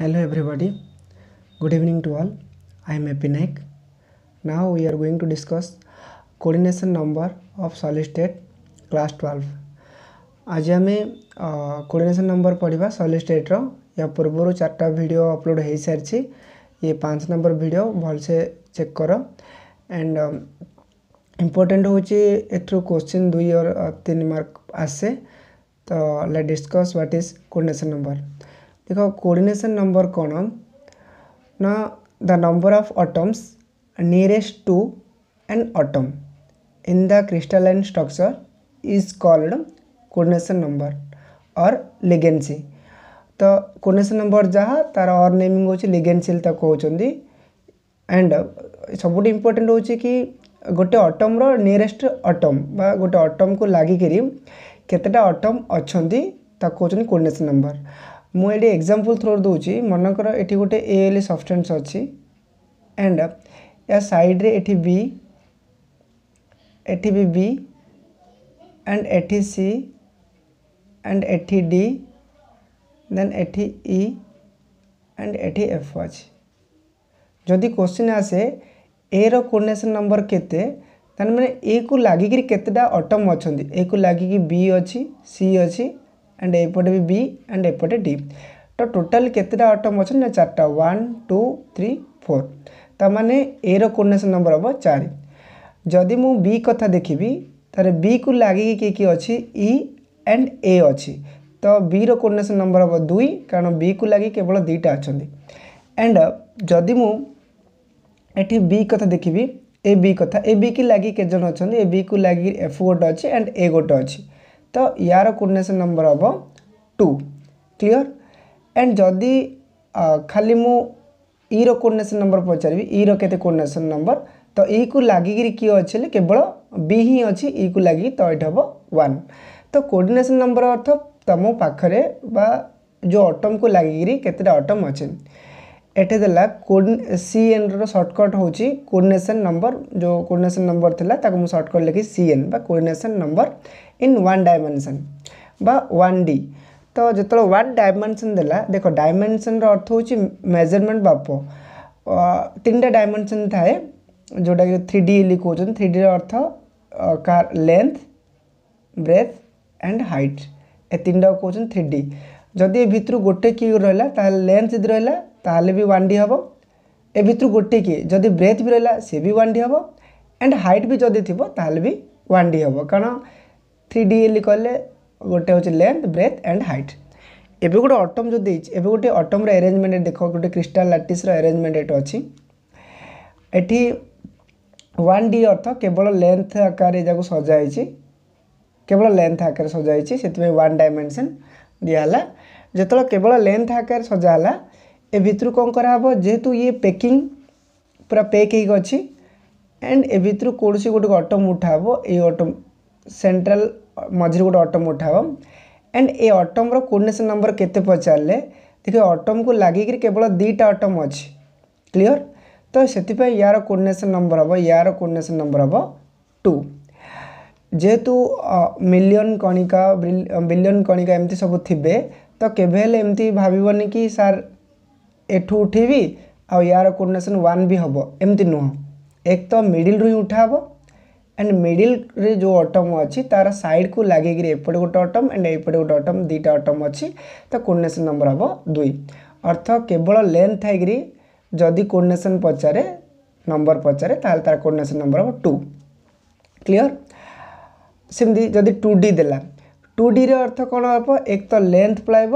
hello everybody good evening to all i am epinek now we are going to discuss coordination number of solid state class twelve आज आम कोर्डनेसन number पढ़ा solid स्टेट्र या पूर्व चार्टा भिड upload हो सारी ये पांच नंबर भिड भलसे चेक कर एंड इम्पोर्टेंट हूँ एथ क्वेश्चन दुई और तीन मार्क आसे तो let discuss what is coordination number देख कोऑर्डिनेशन नंबर कौन ना the number of atoms nearest to and atom in the crystalline structure is called coordination number और लिगेन्सी तो कोऑर्डिनेशन नंबर जहाँ तार अर नेमिंग होगी तक कहते एंड सब इम्पोर्टेन्ट हो कि गोटे अटम रियरेस्ट अटम गोटे अटम को लगिकी केतटा अटम अच्छा कहते कोऑर्डिनेशन नंबर ମୁଁ ଏଠି ଏକ୍ଜାମ୍ପଲ୍ ଥ୍ରୋ ଦେଉଛି ମନେକର ଏଠି ଗୋଟେ ଏ ଏଲ୍ ସବଷ୍ଟାନ୍ସ ଅଛି ଆଣ୍ଡ ୟା ସାଇଡ଼୍ରେ ଏଠି ବି ଏଠି ବି ବି ଆଣ୍ଡ ଏଠି ସି ଆଣ୍ଡ ଏଠି ଡି ଦେନ୍ ଏଠି ଇ ଆଣ୍ଡ ଏଠି ଏଫ୍ ଅଛି ଯଦି କୋଶ୍ଚିନ୍ ଆସେ এর কোর্ডিনেসন নম্বর কেতে তার মানে এ কু লাগিকি কেতেটা অটম অনেক এ কু লাগিকি বি অছি সি ଆଣ୍ଡ ଏପଟେ ବି ବି ଆଣ୍ଡ ଏପଟେ ଡି ତ ଟୋଟାଲ କେତେଟା ଅଟମ୍ ଅଛନ୍ତି ନା ଚାରିଟା ୱାନ୍ ଟୁ ଥ୍ରୀ ଫୋର୍ ତାମାନେ ଏର କୋଡ଼ିନେସନ୍ ନମ୍ବର ହେବ ଚାରି ଯଦି ମୁଁ ବି କଥା ଦେଖିବି ତାହେଲେ ବିକୁ ଲାଗିକି କିଏ କିଏ ଅଛି ଇ ଆଣ୍ଡ ଏ ଅଛି ତ ବିର କୋଡ଼ିନେସନ୍ ନମ୍ବର ହେବ ଦୁଇ କାରଣ ବିକୁ ଲାଗି କେବଳ ଦୁଇଟା ଅଛନ୍ତି ଆଣ୍ଡ ଯଦି ମୁଁ ଏଠି ବି କଥା ଦେଖିବି ଏ ବି କଥା ଏ ବି କି ଲାଗି କେତେ ଜଣ ଅଛନ୍ତି ଏ ବିକୁ ଲାଗି ଏଫ୍ ଗୋଟେ ଅଛି ଆଣ୍ଡ ଏ ଗୋଟେ ଅଛି तो यार कूर्णेशन नंबर हम टू क्लीअर एंड जदि खाली मु रो कोर्डनेसन नंबर पचार इरो कोर्डनेसन नंबर तो ई को लगिकी किए अच्छे केवल बी ही अच्छी इ को लग तो ये हम वन तो कोर्डनेसन नंबर अर्थ तुम पाखे बा जो अटम को लगिकी के अटम अच्छे एटे सी एन रटकट हूँ कोर्डनेसन नंबर जो कोर्डनेसन नंबर थी मुझे सर्टकट लिखी C N coordination number in one dimension one D तो जो तो वन डायमेंशन दे देख डायमेनसन रर्थ हो मेजरमेंट बाप तीन टा डायमेनसन थाए जोटा कि थ्री डी कौन थ्री डी अर्थ कार लेंथ ब्रेथ एंड हाइट ए तीन टाक कौन थ्री डी जदि ए भितर गोटे कि रहा लेंथ जब रहा भी वन डी हम ए भितर गोटे कि जदि ब्रेथ भी रहा सी भी वन डी हम एंड हाइट भी जदि थी वन डी हम कारण থ্রি ডিএলি কলে গোটে হচ্ছে লেন্থ ব্রেথ অ্যান্ড হাইট এবে গোটে অটম যদি ଦେଇଛି ଏବେ ଗୋଟେ ଅଟମ୍ର ଆରେଞ୍ଜମେଣ୍ଟ ଦେଖ ଗୋଟେ କ୍ରିଷ୍ଟାଲ ଲାଟିସ୍ର ଆରେଞ୍ଜମେଣ୍ଟ ଏଠି ଅଛି ଏଠି ওয়ান ডি অর্থ কেবল লেন্থ আকারে যা সজা হয়েছি কেবল লেন্থ আকারে সজা হয়েছি সেই ওয়ান ডাইমেনশন দিয়েলা যেত কেবল লেন্থ আকারে সজা হল এ ভিতর কম করা হব যেহেতু ইয়ে প্যাকিং পুরা প্যাক হয়ে অছি এন্ড এ ভিতর কৌশি গোটে অটম উঠা হব এই অটম सेंट्रल मझे गोटे अटम उठाव एंड ए अटम रोडनेसन नंबर के पचारे देखिए अटम को लगिक केवल दुटा अटम अच्छे क्लीयर तो से यार कोर्डनेसन नंबर हम यार कोर्डनेसन नंबर हम टू जेहेतु मिलियन कणिका बिलियन कणिका एमती सब थे तो केवल एमती भाव कि सार एठ उठी आ यार कोर्डनेसन वन भी हम एमती नुह एक तो मिडिल रू उठा ଆଣ୍ଡ ମିଡ଼ିଲରେ ଯେଉଁ ଅଟମ୍ ଅଛି ତା'ର ସାଇଡ଼୍କୁ ଲାଗିକିରି ଏପଟେ ଗୋଟେ ଅଟମ୍ ଆଣ୍ଡ ଏପଟେ ଗୋଟେ ଅଟମ୍ ଦୁଇଟା ଅଟମ୍ ଅଛି ତ କୋଡ଼ିନେସନ୍ ନମ୍ବର ହେବ ଦୁଇ ଅର୍ଥ କେବଳ ଲେନ୍ଥ ହେଇକିରି ଯଦି କୋଡ଼ିନେସନ୍ ପଚାରେ ନମ୍ବର ପଚାରେ ତାହେଲେ ତା'ର କୋଡ଼ିନେସନ୍ ନମ୍ବର ହେବ ଟୁ କ୍ଲିଅର୍ ସେମିତି ଯଦି ଟୁ ଡି ଦେଲା ଟୁ ଡିର ଅର୍ଥ କ'ଣ ହେବ ଏକ ତ ଲେନ୍ଥ ପଳାଇବ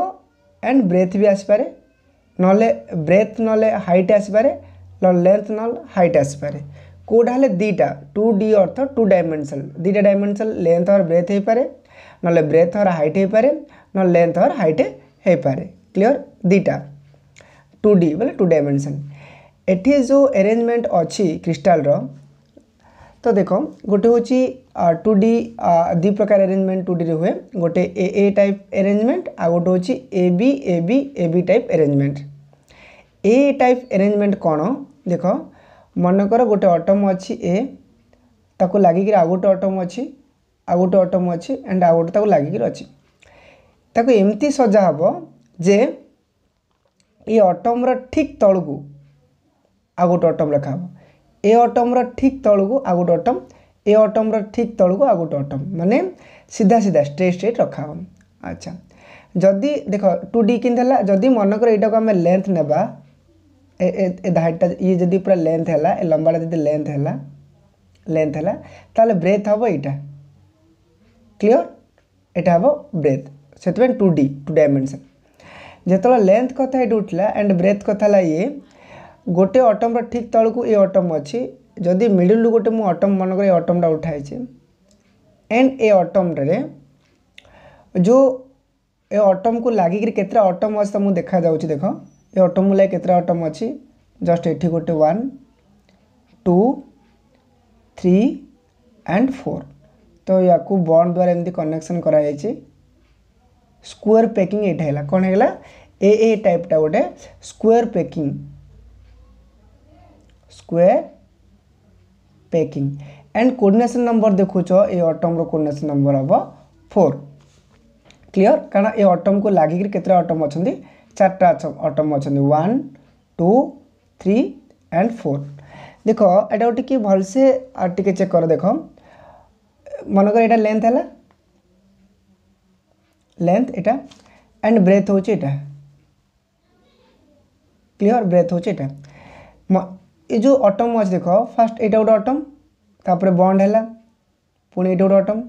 ଆଣ୍ଡ ବ୍ରେଥ୍ ବି ଆସିପାରେ ନହେଲେ ବ୍ରେଥ୍ ନହେଲେ ହାଇଟ୍ ଆସିପାରେ ନହେଲେ ଲେନ୍ଥ ନହେଲେ ହାଇଟ୍ ଆସିପାରେ কোটা হলে দুইটা টু ডি অর্থ টু ডাইমেনশন দুইটা ডাইমেনশন লেন্থ অর ব্রেথ হইপরে নহলে ব্রেথ অর হাইট হইপরে নহলে লেন্থ অর হাইট হইপরে ক্লিয়ার দুইটা টু ডি বলে টু ডাইমেনশন এটি যে আরেঞ্জমেন্ট অছি ক্রিস্টালর তো দেখ গোটে হচ্ছে টু ডি দুই প্রকার আরেঞ্জমেন্ট টু ডি হুয়ে গোটে এ এ টাইপ আরেঞ্জমেন্ট আর গোটে হচ্ছে A B A B A B type arrangement A type arrangement কোণ দেখ ମନେକର ଗୋଟେ ଅଟମ ଅଛି ଏ ତାକୁ ଲାଗିକିରି ଆଉ ଗୋଟେ ଅଟମ ଅଛି ଆଉ ଗୋଟେ ଅଟମ ଅଛି ଆଣ୍ଡ ଆଉ ଗୋଟେ ତାକୁ ଲାଗିକିରି ଅଛି ତାକୁ ଏମିତି ସଜା ହେବ ଯେ ଏ ଅଟମର ଠିକ୍ ତଳକୁ ଆଉ ଗୋଟେ ଅଟମ ଲେଖା ହେବ ଏ ଅଟମର ଠିକ୍ ତଳକୁ ଆଉ ଗୋଟେ ଅଟମ ଏ ଅଟମର ଠିକ୍ ତଳକୁ ଆଉ ଗୋଟେ ଅଟମ ମାନେ ସିଧା ସିଧା ଷ୍ଟ୍ରେଟ୍ ଷ୍ଟ୍ରେଟ୍ ରଖା ହେବ ଆଚ୍ଛା ଯଦି ଦେଖ ଟୁ ଡି କିନ୍ତି ହେଲା ଯଦି ମନେକର ଏଇଟାକୁ ଆମେ ଲେନ୍ଥ ନେବା ए ये जी पूरा लेंथ है लंबाटा जदि लेंथ है लेंथ है तेल ब्रेथ हम यहाँ क्लीयर यहाँ हम ब्रेथ से टू डी टू डायमेनसन जो लेंथ कथ ये उठला एंड ब्रेथ कथा ये गोटे अटम्र ठीक तौक ये अटम अच्छी जदि मिडिल गोटे मुझे अटम मन कर अटमटा उठाई एंड ए अटमटे जो ए अटम को लगिक अटम अच्छे मुझे देखा जाऊँ देख ଏ ଅଟୋମୂଳେ କେତେଟା ଅଟମ୍ ଅଛି ଜଷ୍ଟ ଏଠି ଗୋଟେ one two three and four তো ইয়াকু বন্ড দ্বারা এমনি কনেকশন করা হয়েছে স্কোয়ার প্যাকিং এটা হল কোণ হল এ এ টাইপটা গোটে square packing square packing and coordination number দেখুছ এই অটমর কোর্ডিনেসন নম্বর হব ফোর ক্লিয়ার কারণ এই অটমকে লাগিকি কেতটা অটম অনেক চারটা অটম অনেক one two three and four দেখ এটা টিকি ভালসে আর টিকি চেক কর দেখ মনকর এটা লেন্থ হল লেন্থ এটা অ্যান্ড ব্রেথ হচ্ছে এটা ক্লিয়ার ব্রেথ হচ্ছে এটা ଏ ଯେଉଁ ଅଟମ୍ ଅଛି ଦେଖ ଫାର୍ଷ୍ଟ ଏଇଟା ଗୋଟେ ଅଟମ୍ ତାପରେ ବଣ୍ଡ ହେଲା ପୁଣି ଏଇଟା ଗୋଟେ ଅଟମ୍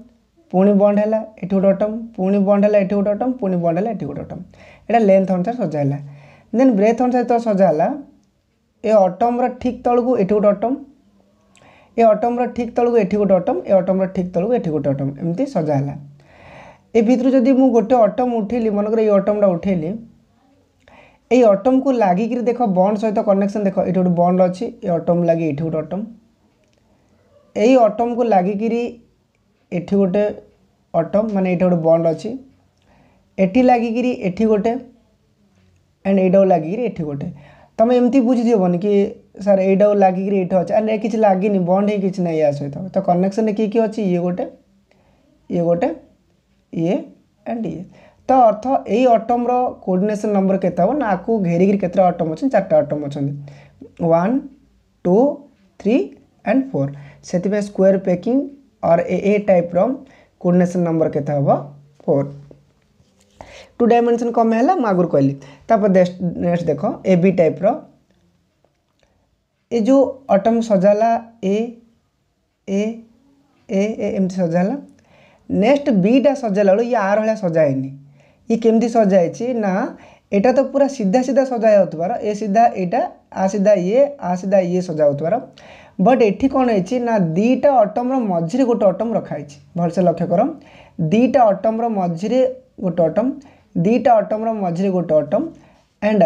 ପୁଣି ବଣ୍ଡ ହେଲା ଏଠି ଗୋଟେ ଅଟମ୍ ପୁଣି ବଣ୍ଡ ହେଲା ଏଠି ଗୋଟେ ଅଟମ୍ ପୁଣି ବଣ୍ଡ ହେଲା ଏଠି ଗୋଟେ ଅଟମ୍ ଏଇଟା ଲେନ୍ଥ ଅନୁସାରେ ସଜା ହେଲା ଦେନ୍ ବ୍ରେଥ୍ ଅନୁସାରେ ଯେତେବେଳେ ସଜା ହେଲା ଏ ଅଟମ୍ର ଠିକ୍ ତଳକୁ ଏଠି ଗୋଟେ ଅଟମ୍ ଏ ଅଟମ୍ର ଠିକ୍ ତଳକୁ ଏଠି ଗୋଟେ ଅଟମ୍ ଏ ଅଟମ୍ର ଠିକ୍ ତଳକୁ ଏଠି ଗୋଟେ ଅଟମ୍ ଏମିତି ସଜା ହେଲା ଏ ଭିତରୁ ଯଦି ମୁଁ ଗୋଟେ ଅଟମ୍ ଉଠେଇଲି ମନେକର ଏଇ ଅଟମ୍ଟା ଉଠେଇଲି এই অটমকু লাগিকি দেখ বন্ড সহ কনেকশন দেখ এটি গোটে বন্ড অছি এই অটম লাগি এটি গোটে অটম এই অটমকু লাগিকি एटी गोटे अटम मान ये गोटे बंड अच्छी एटी लगिकी एटी गोटे एंड यू लगिकी गोटे तुम एमती बुझीदेवन कि सर यू लगिकी अच्छे कि लगे बंड ही किसी ना या सहित तो कनेक्शन किए किए अच्छी ये गोटे ये गोटे ये एंड ये तो अर्थ यही अटम रोअर्डनेसन नंबर के आपको घेरिकी के अटम अच्छे चार्ट अटम अच्छे one two three and four से स्क्वेयर पैकिंग और A A type coordination number के फोर टू डायमेनसन कम है मगुर कहली नेक्स्ट देख ए बी टाइप रो अटम सजाला ए ए ए एम सजाला नेक्स्ट बीटा सजाला बड़े ये आर भाया सजाए ये कमी सजाई ना यहाँ तो पूरा सीधा सीधा सजा हो सीधा यहाँ आ सीधा ये आ सीधा ये सजा हो ବଟ୍ ଏଠି କ'ଣ ହେଇଛି ନା ଦୁଇଟା ଅଟମ୍ର ମଝିରେ ଗୋଟେ ଅଟମ୍ ରଖାହେଇଛି ଭଲସେ ଲକ୍ଷ୍ୟ କର ଦୁଇଟା ଅଟମ୍ର ମଝିରେ ଗୋଟେ ଅଟମ୍ ଦୁଇଟା ଅଟମ୍ର ମଝିରେ ଗୋଟେ ଅଟମ୍ ଆଣ୍ଡ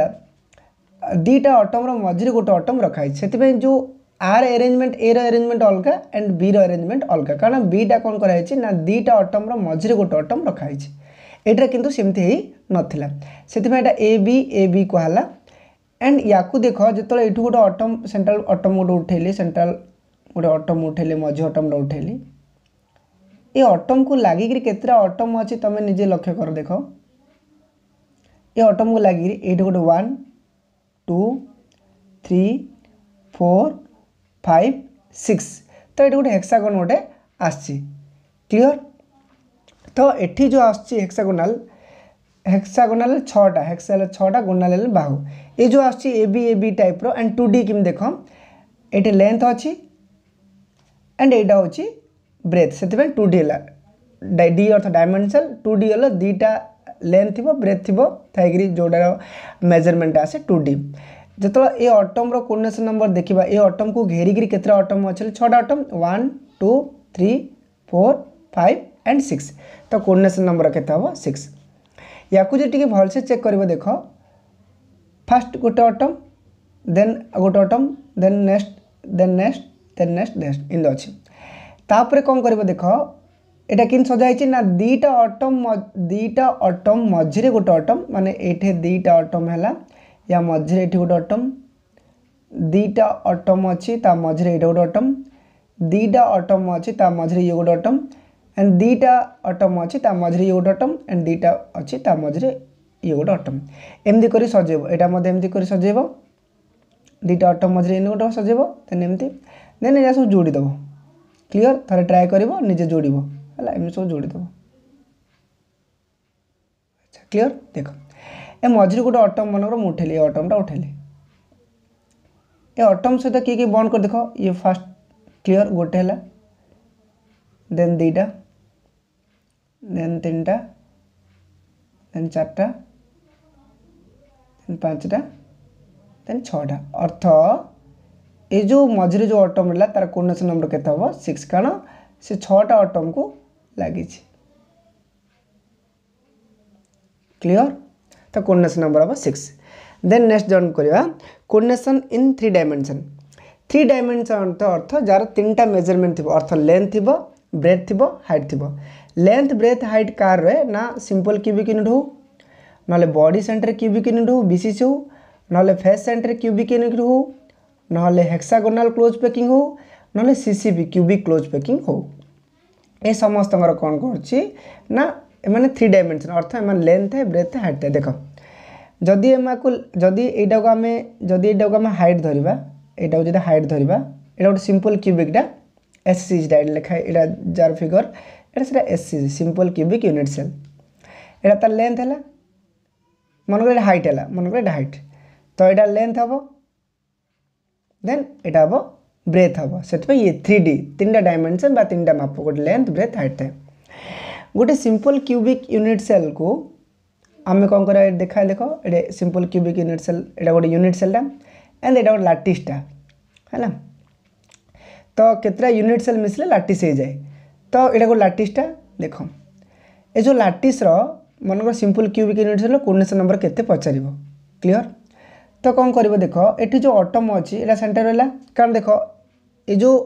ଦୁଇଟା ଅଟମ୍ର ମଝିରେ ଗୋଟେ ଅଟମ୍ ରଖାହେଇଛି ସେଥିପାଇଁ ଯେଉଁ ଆର୍ ଆରେଞ୍ଜମେଣ୍ଟ ଏର ଆରେଞ୍ଜମେଣ୍ଟ ଅଲଗା ଆଣ୍ଡ ବିର ଆରେଞ୍ଜମେଣ୍ଟ ଅଲଗା କାରଣ ବିଟା କ'ଣ କରାହେଇଛି ନା ଦୁଇଟା ଅଟମ୍ର ମଝିରେ ଗୋଟେ ଅଟମ୍ ରଖାହେଇଛି ଏଇଟା କିନ୍ତୁ ସେମିତି ହେଇ ନଥିଲା ସେଥିପାଇଁ ଏଇଟା ଏ ବି ଏ ବି କୁହାହେଲା एंड या देख जो ये गोटे अटम सेन्ट्राल अटम गोटे उठेली सेन्ट्राल गोटे अटम उठेली मझी अटम उठेली ये अटम को लगिकी के अटम अच्छे तुम निजे लक्ष्य कर देख ये अटम को लगिक ये गोटे one two three four five six तो ये गोटे हेक्सागन गोटे आसची तो ये जो आसागोनाल हेक्सागोनाल छा हेक्सागोनल छा गोनाल बाहु ये जो आस टाइप एंड टू डी किम देख ये लेंथ अच्छी एंड यहाँ हूँ ब्रेथ से टू डी है डी अर्थ डायमेनसल टू डी हल दीटा लेंथ थी ब्रेथ थी थी जोटार मेजरमेंट आसे टू डी जो ये अटम रोडनेसन नंबर देखा ये अटम को घेरिकी अटम अच्छे छटा atom one two three four five and six तो कोर्डनेसन नंबर के सिक्स ୟାକୁ ଯଦି ଟିକେ ଭଲସେ ଚେକ୍ କରିବ ଦେଖ ଫାଷ୍ଟ ଗୋଟେ ଅଟମ୍ ଦେନ୍ ଗୋଟେ atom then next then next then next next ଏମିତି ଅଛି ତାପରେ କ'ଣ କରିବ ଦେଖ এটা কিন্তু সজা হয়েছে না দুইটা অটম দুইটা অটম মঝিরে গোটে অটম মানে এটি দুইটা অটম হেলা ইয়া মঝিরে এটি গোটে অটম দুইটা অটম অছি তা মঝিরে এটা গোটে অটম দুইটা অটম অছি তা মঝিরে ইয়ে গোটে অটম ଆଣ୍ଡ ଦୁଇଟା ଅଟମ୍ ଅଛି ତା ମଝିରେ ଇଏ ଗୋଟେ ଅଟମ୍ ଆଣ୍ଡ ଦୁଇଟା ଅଛି ତା ମଝିରେ ଇଏ ଗୋଟେ ଅଟମ୍ ଏମିତି କରି ସଜେଇବ ଏଇଟା ମଧ୍ୟ ଏମିତି କରି ସଜେଇବ ଦୁଇଟା ଅଟମ୍ ମଝିରେ ଏମିତି ଗୋଟେ ସଜେଇବ ଦେନ୍ ଏମିତି ଦେନ୍ ଏଇଟା ସବୁ ଯୋଡ଼ି ଦେବ କ୍ଲିଅର ଥରେ ଟ୍ରାଏ କରିବ ନିଜେ ଯୋଡ଼ିବ ହେଲା ଏମିତି ସବୁ ଯୋଡ଼ି ଦେବ ଆଚ୍ଛା କ୍ଲିଅର ଦେଖ ଏ ମଝିରେ ଗୋଟେ ଅଟମ୍ ମାନଙ୍କର ମୁଁ ଉଠେଇଲି ଏ ଅଟମ୍ଟା ଉଠେଇଲି ଏ ଅଟମ୍ ସହିତ କିଏ କିଏ ବଣ୍ଡ କରି ଦେଖ ଇଏ ଫାର୍ଷ୍ଟ କ୍ଲିଅର ଗୋଟେ ହେଲା ଦେନ୍ ଦୁଇଟା দেন তিনটা দেন চারটা দেন পাঁচটা দেন ছটা অর্থ ଏ ଯେଉଁ ମଝିରେ ଯେଉଁ ଅଟମ୍ ରହିଲା ତା'ର କୋଡ଼ିନେସନ୍ ନମ୍ବର କେତେ ହେବ ସିକ୍ସ କାରଣ ସେ ଛଅଟା ଅଟମ୍କୁ ଲାଗିଛି କ୍ଲିଅର୍ ତ କୋଡ଼ିନେସନ୍ ନମ୍ବର ହେବ ସିକ୍ସ ଦେନ୍ ନେକ୍ସଟ ଜଏନ୍ କରିବା coordination in three dimension three dimension ଅର୍ଥ ଯାହାର ତିନିଟା ମେଜରମେଣ୍ଟ ଥିବ ଅର୍ଥ ଲେନ୍ଥ ଥିବ ବ୍ରେଡ୍ ଥିବ ହାଇଟ୍ ଥିବ लेंथ ब्रेथ हाइट कार रे ना सिंपल क्यूबिक यूनिट हो ना बॉडी सेंटर क्यूबिक यूनिट हो बीसीसी हो ना फेस सेंटर क्यूबिक यूनिट हो ना हेक्सागोनाल क्लोज पैकिंग हो ना सीसीपी क्यूबिक क्लोज पैकिंग हो ये समस्त कौन करना थ्री डायमेनसन अर्थ एम लेंथ है ब्रेथ है हाइट है देख जदि एम जदि यटा जदि यटा हाइट धरवा यहाँ जो हाइट धरवा यहाँ गोटे सिंपल क्यूबिकटा एस सीज डाइन लेखाए यहाँ जार फिगर এটা সেটা এসসিজি সিম্পল কিউবিক ইউনিট সেল এটা তার লেন্থ হল মনে করি হাইট হল মনে করি এটা হাইট তো এটা লেন্থ হব দেন এটা হব ব্রেথ হব সেপাই ইয়ে থ্রি ডি তিনটা ডাইমেনশন বা তিনটা মাপ গোটে লেন্থ ব্রেথ হাইট থাকে গোটে সিম্পল কিউবিক ইউনিট সেল কু আমি কম করা দেখা দেখ এটা সিম্পল কিউবিক ইউনিট সেল এটা গোটে ইউনিট সেলটা एंड एटा गोटे लाटिसटा है तो कतटा यूनिट सेल मिसले लाटिस हो जाए ତ ଏଇଟା ଗୋଟେ ଲାଟିସଟା ଦେଖ ଏ ଯେଉଁ ଲାଟିସର ମନେକର ସିମ୍ପଲ୍ କ୍ୟୁବିକ୍ ୟୁନିଟ୍ ହେଲା କୋଡ଼ିନେସନ୍ ନମ୍ବର କେତେ ପଚାରିବ କ୍ଲିଅର୍ ତ କ'ଣ କରିବ ଦେଖ ଏଠି ଯେଉଁ ଅଟମ୍ ଅଛି ଏଇଟା ସେଣ୍ଟର ରହିଲା କାରଣ ଦେଖ ଏ ଯେଉଁ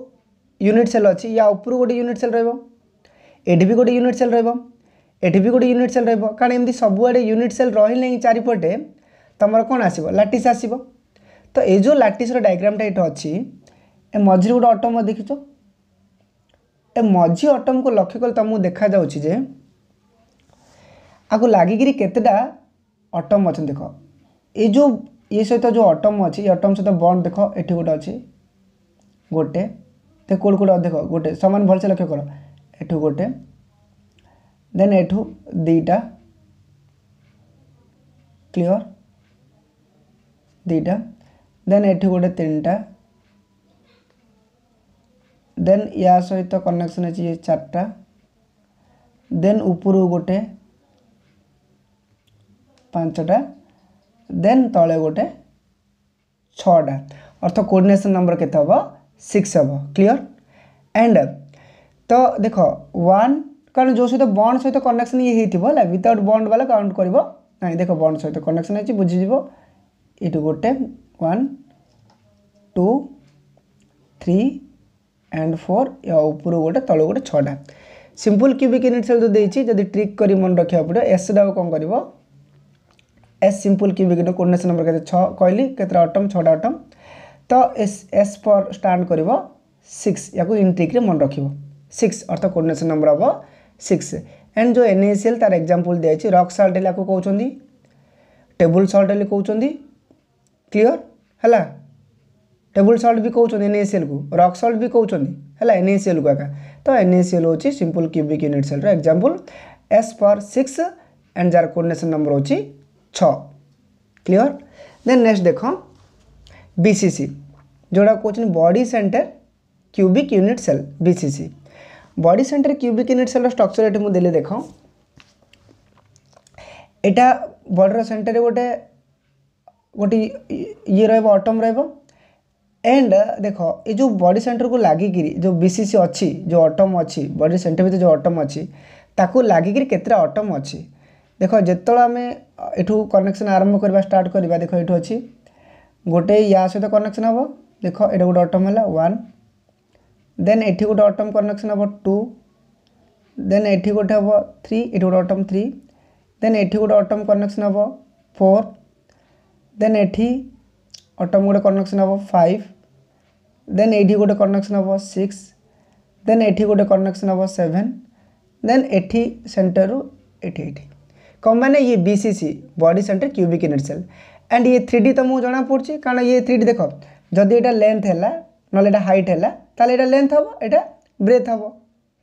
ୟୁନିଟ୍ ସେଲ୍ ଅଛି ୟା ଉପରୁ ଗୋଟେ ୟୁନିଟ୍ ସେଲ୍ ରହିବ ଏଠି ବି ଗୋଟେ ୟୁନିଟ୍ ସେଲ୍ ରହିବ ଏଠି ବି ଗୋଟେ ୟୁନିଟ୍ ସେଲ୍ ରହିବ କାରଣ ଏମିତି ସବୁଆଡ଼େ ୟୁନିଟ୍ ସେଲ୍ ରହିଲେ ହିଁ ଚାରିପଟେ ତୁମର କ'ଣ ଆସିବ ଲାଟିସ୍ ଆସିବ ତ ଏ ଯେଉଁ ଲାଟିସ୍ର ଡାଇଗ୍ରାମଟା ଏଠି ଅଛି ଏ ମଝିରେ ଗୋଟେ ଅଟମ୍ ଦେଖିଛ ଏ ମଝି ଅଟମ୍କୁ ଲକ୍ଷ୍ୟ କଲେ ତୁମକୁ ଦେଖାଯାଉଛି ଯେ ଆକୁ ଲାଗିକିରି କେତେଟା ଅଟମ୍ ଅଛନ୍ତି ଦେଖ ଏ ଯେଉଁ ଇଏ ସହିତ ଯେଉଁ ଅଟମ୍ ଅଛି ଏ ଅଟମ୍ ସହିତ ବଣ୍ଡ ଦେଖ ଏଠି ଗୋଟେ ଅଛି ଗୋଟେ ଦେଖ କେଉଁଠି କେଉଁଠି ଦେଖ ଗୋଟେ ସମାନ ଭଲସେ ଲକ୍ଷ୍ୟ କର ଏଠୁ ଗୋଟେ ଦେନ୍ ଏଠୁ ଦୁଇଟା କ୍ଲିଅର ଦୁଇଟା ଦେନ୍ ଏଠି ଗୋଟେ ତିନିଟା देन या सहित तो कनेक्शन अच्छे चार्टा देन ऊपर गोटे पांचटा देन तले गोटे छा अर्थ कोऑर्डिनेशन नंबर के सिक्स हम क्लियर एंड तो देख वन कारण जो सहित बंड सहित कनेक्शन ये होगा विदउट बंड वाला काउंट कर ना देख बंड सहित कनेक्शन अच्छे बुझीज यू गोटे one two three and four या उपरू गोटे तल गोटे छटा सिंपल क्यूबिक यूनिट सेल जो देती ट्रिक कर मन रखा पड़ो एस टाक कौन कर एस सिंपल क्यूबिक यूनिट नंबर के कहली केतटा अटम छटा अटम तो एस एस फर स्टाण कर सिक्स या इन ट्रिक्रे मन रख सिक्स अर्थात कोर्डिनेसन नंबर हम सिक्स एंड जो एन एस एल तार एक्जामपल दी रक् सल्ट कौन टेबुल सल्ट कौन क्लीयर है टेबुल सल्ट भी कौन एन एसएल को रक् सल्ट भी कौन है एन एसएल को एका तो एन एसएल हो सीम्पल क्यूबिक यूनिट सेल रजापल एस पर सिक्स एंड जार कोर्डनेसन नंबर हूँ छ्लीयर देन नेक्स्ट देख बीसी जोड़ा कौन body center cubic unit cell BC body center cubic unit cell structure ये मुझे देख एटा बॉडी सेन्टर गोटे गोटे ये रटम रहा एंड देखो ये जो बॉडी सेंटर को लगिकी जो बीसीसी अच्छी जो अटम अच्छी बॉडी सेंटर भितर जो अटम अच्छी ताकू लगिकी केतटा अटम अच्छी देख जिते आम यू कनेक्शन आरंभ करवा स्टार्ट करवा देख यू अच्छी गोटे या सहित कनेक्शन हम देख ये गोटे अटम है वन देन ये गोटे अटम कनेक्शन हम टू देन ये गोटे हम थ्री ये गोटे अटम थ्री देन ये गोटे अटम कनेक्शन हम फोर देन ये ଅଟମ୍ ଗୋଟେ କନେକ୍ସନ୍ ହେବ ଫାଇଭ୍ ଦେନ୍ ଏଇଠି ଗୋଟେ କନେକ୍ସନ୍ ହେବ ସିକ୍ସ ଦେନ୍ ଏଠି ଗୋଟେ କନେକ୍ସନ୍ ହେବ ସେଭେନ୍ ଦେନ୍ ଏଠି ସେଣ୍ଟରରୁ ଏଠି ଏଠି କ'ଣ ମାନେ ଇଏ B C C body center cubic unit cell and ଇଏ ଥ୍ରୀ ଡି ତୁମକୁ ଜଣାପଡ଼ୁଛି କାରଣ ଇଏ ଥ୍ରୀ ଡି ଦେଖ ଯଦି ଏଇଟା ଲେନ୍ଥ ହେଲା ନହେଲେ ଏଇଟା ହାଇଟ୍ ହେଲା ତାହେଲେ ଏଇଟା ଲେନ୍ଥ ହେବ ଏଇଟା ବ୍ରେଥ୍ ହେବ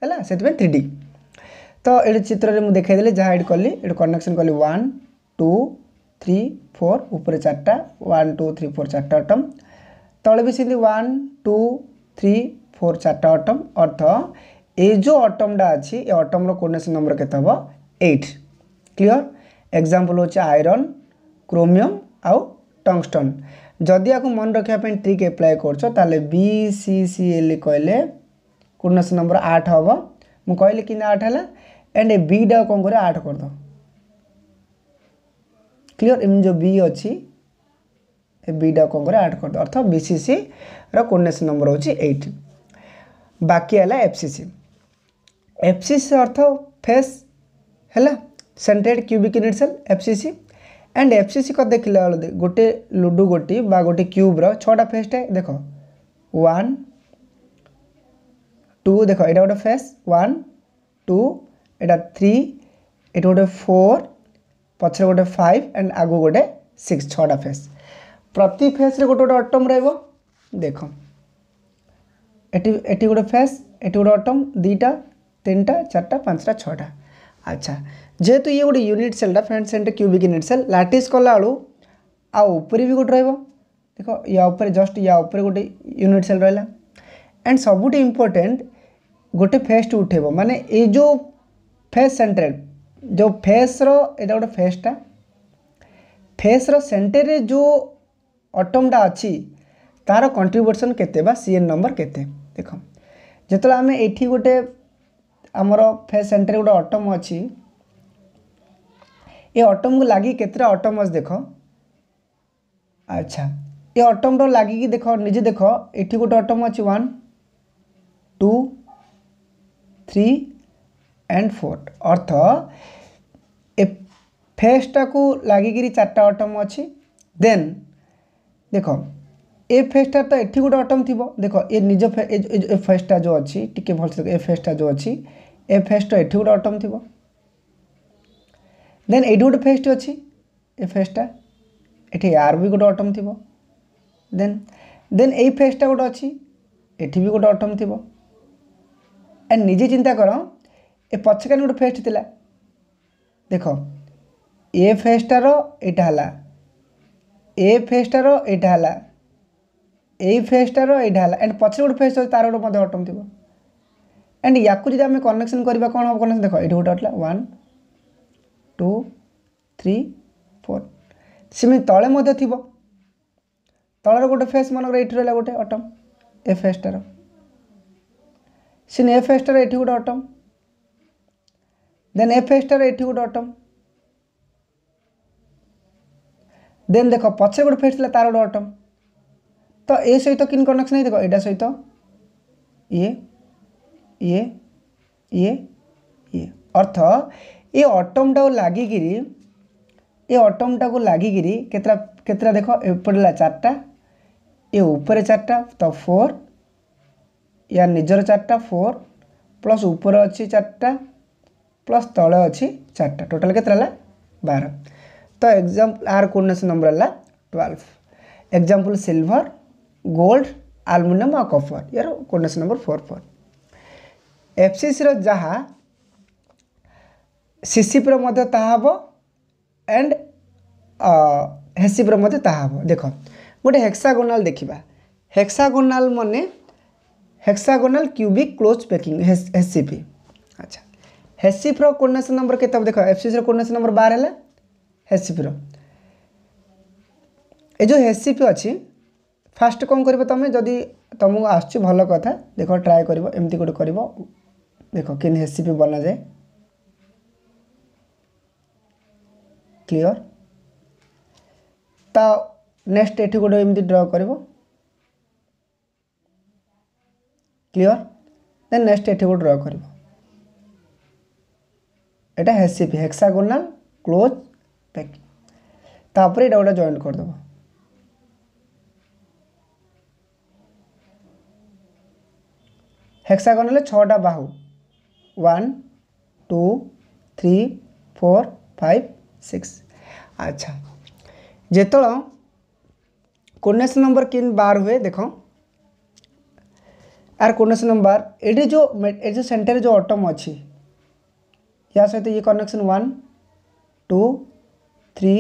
ହେଲା ସେଥିପାଇଁ ଥ୍ରୀ ଡି ତ ଏଇଠି ଚିତ୍ରରେ ମୁଁ ଦେଖାଇଦେଲି ଯାହା ଏଇଠି କଲି ଏଇଠି କନେକ୍ସନ୍ କଲି ୱାନ୍ ଟୁ থ্রি ফোর উপরে চারটা ওয়ান টু থ্রি ফোর চারটা অটম ତଳେ ବି ସେମିତି ୱାନ୍ ଟୁ ଥ୍ରୀ ଫୋର୍ ଚାରିଟା ଅଟମ୍ ଅର୍ଥ ଏଇ ଯେଉଁ ଅଟମ୍ଟା ଅଛି ଏ ଅଟମ୍ର କୋଡ଼ିନେସନ୍ ନମ୍ବର କେତେ ହେବ ଏଇଟ୍ କ୍ଲିଅର୍ ଏକ୍ଜାମ୍ପଲ୍ ହେଉଛି ଆଇରନ୍ କ୍ରୋମିୟମ୍ ଆଉ ଟଙ୍ଗଷ୍ଟନ୍ ଯଦି ଆକୁ ମନେ ରଖିବା ପାଇଁ ଟ୍ରିକ୍ ଆପ୍ଲାଏ କରୁଛ ତାହେଲେ ବି ସି ସି ଏଲ୍ କହିଲେ କୋଡ଼ିନେସନ୍ ନମ୍ବର ଆଠ ହେବ ମୁଁ କହିଲି କିନା ଆଠ ହେଲା ଆଣ୍ଡ ଏ ବିଟାକୁ କ'ଣ କରିବ ଆଠ କରିଦେବ क्लीयर एम जो बी अच्छी बीटा कौन कर आड करदे अर्थ बीसीसी रोर्डनेसन नंबर हूँ एट बाकी है सी सी अर्थ फेस है centred cubic C C and FCC को देख ला गोटे लुडो गोटी गोटे क्यूब्र छा फेस टाइम देख वन टू देख ये गोटे फेस वन टू यहाँ थ्री ये गोटे फोर ପଛରେ ଗୋଟେ ଫାଇଭ୍ ଆଣ୍ଡ ଆଗକୁ ଗୋଟେ ସିକ୍ସ ଛଅଟା ଫେସ୍ ପ୍ରତି ଫେସ୍ରେ ଗୋଟେ ଗୋଟେ ଅଟମ୍ ରହିବ ଦେଖ ଏଠି ଏଠି ଗୋଟେ ଫେସ୍ ଏଠି ଗୋଟେ ଅଟମ୍ ଦୁଇଟା ତିନିଟା ଚାରିଟା ପାଞ୍ଚଟା ଛଅଟା ଆଚ୍ଛା ଯେହେତୁ ଇଏ ଗୋଟେ ୟୁନିଟ୍ ସେଲ୍ଟା ଫ୍ରଣ୍ଟ ସେଲ୍ଟା କ୍ୟୁବିକ୍ ୟୁନିଟ୍ ସେଲ୍ ଲାଟିସ୍ କଲାବେଳୁ ଆଉ ଉପରେ ବି ଗୋଟେ ରହିବ ଦେଖ ୟା ଉପରେ ଜଷ୍ଟ ୟା ଉପରେ ଗୋଟେ ୟୁନିଟ୍ ସେଲ୍ ରହିଲା ଆଣ୍ଡ ସବୁଠୁ ଇମ୍ପୋର୍ଟାଣ୍ଟ ଗୋଟେ ଫେସ୍ଟି ଉଠେଇବ ମାନେ ଏଇ ଯେଉଁ ଫେସ୍ ସେଣ୍ଟ୍ରେଡ଼ जो फेस यहाँ गोटे फेसटा फेस सेटर में जो अटमटा अच्छी तार कंट्रब्यूसन के सी एन नंबर के देख जो आम ये गोटे आमर फेस सेन्टर गोटे अटम अच्छी ये अटम को लगे के अटम अच्छे देख अच्छा ये अटम लग कि देख निजे देख ये गोटे अटम अच्छे one two three and four ଅର୍ଥ ଏ ଫେସ୍ଟାକୁ ଲାଗିକିରି ଚାରିଟା ଅଟମ୍ ଅଛି ଦେନ୍ ଦେଖ ଏ ଫେସ୍ଟା ତ ଏଠି ଗୋଟେ ଅଟମ୍ ଥିବ ଦେଖ ଏ ନିଜ ଏ ଫେସ୍ଟା ଯେଉଁ ଅଛି ଟିକେ ଭଲସେ ଏ ଫେସ୍ଟା ଯେଉଁ ଅଛି ଏ ଫେସ୍ଟା ଏଠି ଗୋଟେ ଅଟମ୍ ଥିବ ଦେନ୍ ଏଇଠି ଗୋଟେ ଫେସ୍ଟ ଅଛି ଏ ଫେସ୍ଟା ଏଠି ଆର୍ ବି ଗୋଟେ ଅଟମ୍ ଥିବ ଦେନ୍ ଦେନ୍ ଏଇ ଫେସ୍ଟା ଗୋଟେ ଅଛି ଏଠି ବି ଗୋଟେ ଅଟମ୍ ଥିବ ଆଣ୍ଡ ନିଜେ ଚିନ୍ତା କର ଏ ପଛେ କାନି ଗୋଟେ ଫେଷ୍ଟ ଥିଲା ଦେଖ ଏ ଫେଷ୍ଟଟାର ଏଇଟା ହେଲା ଏ ଫେଷ୍ଟଟାର ଏଇଟା ହେଲା ଏଇ ଫେଜ୍ଟାର ଏଇଟା ହେଲା ଆଣ୍ଡ ପଛରେ ଗୋଟେ ଫେଜ୍ ଅଛି ତାର ଗୋଟେ ମଧ୍ୟ ଅଟମ୍ ଥିବ ଆଣ୍ଡ ୟାକୁ ଯଦି ଆମେ କନେକ୍ସନ୍ କରିବା କ'ଣ ହେବ କନେକ୍ସନ୍ ଦେଖ ଏଇଠି ଗୋଟେ ଅଟିଲା ୱାନ୍ ଟୁ ଥ୍ରୀ ଫୋର୍ ସେମିତି ତଳେ ମଧ୍ୟ ଥିବ ତଳର ଗୋଟେ ଫେସ୍ ମନେକର ଏଇଠି ରହିଲା ଗୋଟେ ଅଟମ୍ ଏ ଫେଜ୍ଟାର ସିନ୍ ଏ ଫେଜ୍ଟାର ଏଠି ଗୋଟେ ଅଟମ୍ देन एफ एक्सटार एटी गोटे अटम देन देख पचे गोटे फेज तार गोटे अटम तो ए सहित तो किन कनेक्शन है देख सहित ये ये ये ये अर्थ तो, ये अटमटा को लगिक ये अटमटा को लगिक केतटा देख एपटे चार्टा ये ऊपर चार्टा तो फोर या निजर चार्टा फोर प्लस ऊपर अच्छी चार्टा ପ୍ଲସ୍ ତଳେ ଅଛି ଚାରିଟା ଟୋଟାଲ୍ କେତେ ହେଲା ବାର ତ ଏକ୍ଜାମ୍ ଆର କୋଡ଼ିନେସନ୍ ନମ୍ବର ହେଲା twelve example silver gold aluminium ଆଉ କପର ୟାର କୋଡ଼ିନେସନ୍ ନମ୍ବର ଫୋର୍ ଫୋର୍ ଏଫ୍ସିସିର ଯାହା ସିସିପିର ମଧ୍ୟ ତାହା ହେବ ଆଣ୍ଡ ହେସିପିର ମଧ୍ୟ ତାହା ହେବ ଦେଖ ଗୋଟେ ହେକ୍ସାଗୋନାଲ୍ ଦେଖିବା ହେକ୍ସାଗୋନାଲ୍ ମାନେ hexagonal cubic close packing HCP ଆଚ୍ଛା हेसीपर कोर्डनेसन नंबर के देख एफसी कोर्डनेसन नंबर बार है हेसीपर ये जो हेसीपी अच्छी फास्ट कौन कर तुम्हें जदि तुमको आल कथा देख ट्राए कर एमती गोटे कर देख कि हेसीपी बना जाए क्लीयर तो नेक्स्ट ये गोटे एम ड्र कर क्लीयर देन नेक्स्ट ये गोटे ड्र कर eight HCP hexagonal close packing तपर ये गोटे जयंट करदे हेक्सागोनल छटा बाहू one two three four five six अच्छा जेत कोर्डनेसन नंबर किन बार हुए देख आर कोर्डनेसन नंबर ये जो ये जो जो अटम अच्छी या सहित ये connection one two three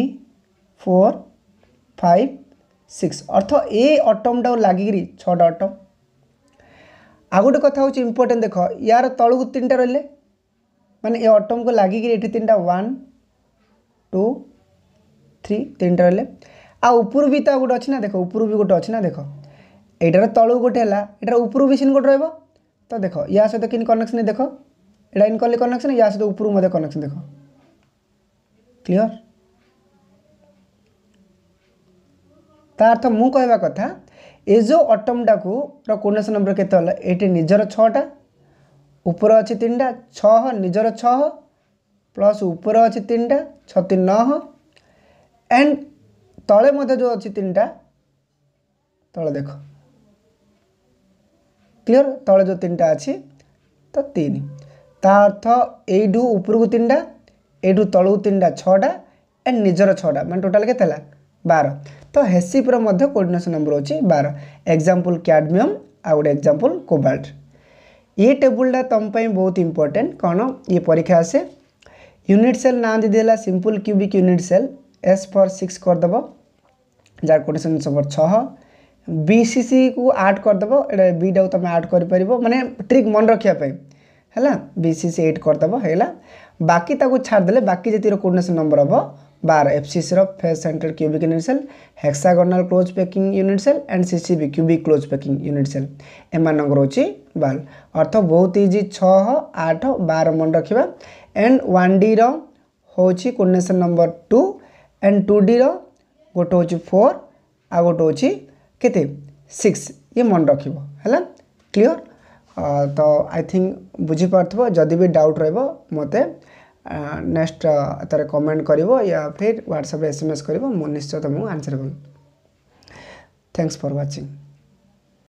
four five six अर्थ ए अटमटा लगिकी छा अटम आ गोटे कथ हूँ इम्पोर्टेन्ट देख यार तलू तीन टा रे मैंने ये अटम को लगिक ये तीन टा वन टू थ्री तीन टा रे आ भी तो गोटे अच्छी देख ऊपर भी गोटे अच्छी देख यटार तलू गोटे है यटार ऊपर भी सीन गोटे रो तो देख या सहित किन कनेक्शन देख এটা ইনকলি কনেকশন ইয়া সহ উপরু মধ্যে কনেকশন দেখ ক্লিয়র তা অর্থ মু কহবা কথা এ যে অটমটা কোনেস নম্বর কেতে হল এটি নিজের ছটা উপরে অছি তিনটা ছ নিজের ছ প্লস উপরে অছি তিনটা ছতি নহ এন্ড তলে মধ্যে যে অছি তিনটা তলে দেখ ক্লিয়র তলে যে তিনটা আছে তো তিন ତା ଅର୍ଥ ଏଇଠୁ ଉପରକୁ ତିନିଟା ଏଇଠୁ ତଳକୁ ତିନିଟା ଛଅଟା ଆଣ୍ଡ ନିଜର ଛଅଟା ମାନେ ଟୋଟାଲ୍ କେତେ ହେଲା ବାର ତ ହେସିପ୍ର ମଧ୍ୟ କୋଡ଼ିନେସନ୍ ନମ୍ବର ହେଉଛି ବାର ଏକ୍ଜାମ୍ପଲ୍ କ୍ୟାଡ଼ମିୟମ୍ ଆଉ ଗୋଟେ ଏକ୍ଜାମ୍ପଲ୍ କୋବାଲ୍ଟ ଇଏ ଟେବୁଲ୍ଟା ତୁମ ପାଇଁ ବହୁତ ଇମ୍ପୋର୍ଟାଣ୍ଟ କ'ଣ ଇଏ ପରୀକ୍ଷା ଆସେ ୟୁନିଟ୍ ସେଲ୍ ନାଁ ଯଦି ହେଲା ସିମ୍ପଲ୍ କ୍ୟୁବିକ୍ ୟୁନିଟ୍ ସେଲ୍ ଏସ୍ ଫର୍ ସିକ୍ସ କରିଦେବ ଯାହାର କୋଟେସନ୍ ନମ୍ବର ଛଅ ବିସିସିକୁ ଆଡ଼୍ କରିଦେବ ଏଇଟା ବିଟାକୁ ତୁମେ ଆଡ଼୍ କରିପାରିବ ମାନେ ଟ୍ରିକ୍ ମନେ ରଖିବା ପାଇଁ ହେଲା ବି ସି ସି ଏଇଟ୍ କରିଦେବ ହେଇଗଲା ବାକି ତାକୁ ଛାଡ଼ିଦେଲେ ବାକି ଯେତିକିର କୋଡ଼ିନେସନ୍ ନମ୍ବର ହେବ ବାର ଏଫ୍ ସି ସିର face centred cubic unit cell hexagonal close packing unit cell and C C P cubic close packing unit cell ଏମାନଙ୍କର ହେଉଛି ବାର ଅର୍ଥ ବହୁତ ଇଜି ଛଅ ଆଠ ବାର ମନେ ରଖିବା ଆଣ୍ଡ ୱାନ୍ ଡିର ହେଉଛି coordination number two and two ଡିର ଗୋଟେ ହେଉଛି ଫୋର୍ ଆଉ ଗୋଟେ ହେଉଛି କେତେ ସିକ୍ସ ଇଏ ମନେ ରଖିବ ହେଲା କ୍ଲିଅର୍ ତ ଆଇ ଥିଙ୍କ ବୁଝିପାରୁଥିବ ଯଦି ବି ଡାଉଟ୍ ରହିବ ମୋତେ ନେକ୍ସଟ ଥରେ କମେଣ୍ଟ କରିବ ୟା ଫିର୍ ହ୍ୱାଟ୍ସଆପ୍ରେ ଏସ୍ ଏମ୍ ଏସ୍ କରିବ ମୁଁ ନିଶ୍ଚୟ ମୁଁ ଆନ୍ସର କରିବି ଥ୍ୟାଙ୍କସ୍ ଫର୍ ୱାଚିଂ